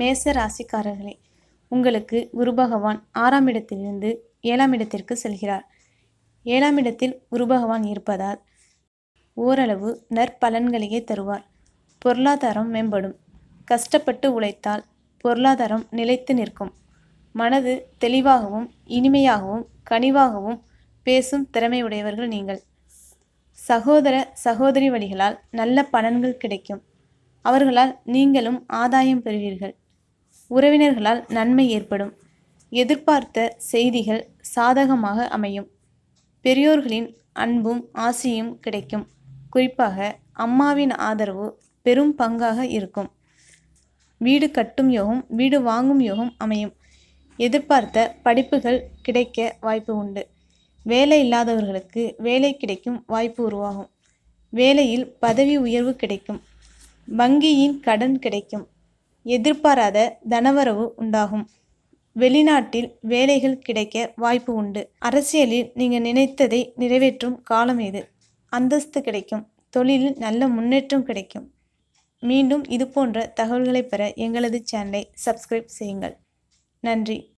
மேச ராசிக்காரர்களே உங்களுக்கு குரு பகவான் ஆறாம் இடத்திலிருந்து ஏழாம் இடத்திற்கு செல்கிறார் ஏழாம் இடத்தில் குரு பகவான் இருப்பதால் ஓரளவு நற்பலன்களையே தருவார் பொருளாதாரம் மேம்படும் கஷ்டப்பட்டு உழைத்தால் பொருளாதாரம் நிலைத்து நிற்கும் மனது தெளிவாகவும் இனிமையாகவும் கனிவாகவும் பேசும் திறமையுடையவர்கள் நீங்கள் சகோதர சகோதரி வழிகளால் நல்ல பலன்கள் கிடைக்கும் அவர்களால் நீங்களும் ஆதாயம் பெறுவீர்கள் உறவினர்களால் நன்மை ஏற்படும் எதிர்பார்த்த செய்திகள் சாதகமாக அமையும் பெரியோர்களின் அன்பும் ஆசையும் கிடைக்கும் குறிப்பாக அம்மாவின் ஆதரவு பெரும் பங்காக இருக்கும் வீடு கட்டும் யோகம் வீடு வாங்கும் யோகம் அமையும் எதிர்பார்த்த படிப்புகள் கிடைக்க வாய்ப்பு உண்டு வேலை இல்லாதவர்களுக்கு வேலை கிடைக்கும் வாய்ப்பு உருவாகும் வேலையில் பதவி உயர்வு கிடைக்கும் வங்கியின் கடன் கிடைக்கும் எதிர்பாராத தனவரவு உண்டாகும் வெளிநாட்டில் வேலைகள் கிடைக்க வாய்ப்பு உண்டு அரசியலில் நீங்கள் நினைத்ததை நிறைவேற்றும் காலம் இது அந்தஸ்து கிடைக்கும் தொழிலில் நல்ல முன்னேற்றம் கிடைக்கும் மீண்டும் இது போன்ற தகவல்களை பெற எங்களது சேனலை சப்ஸ்கிரைப் செய்யுங்கள் நன்றி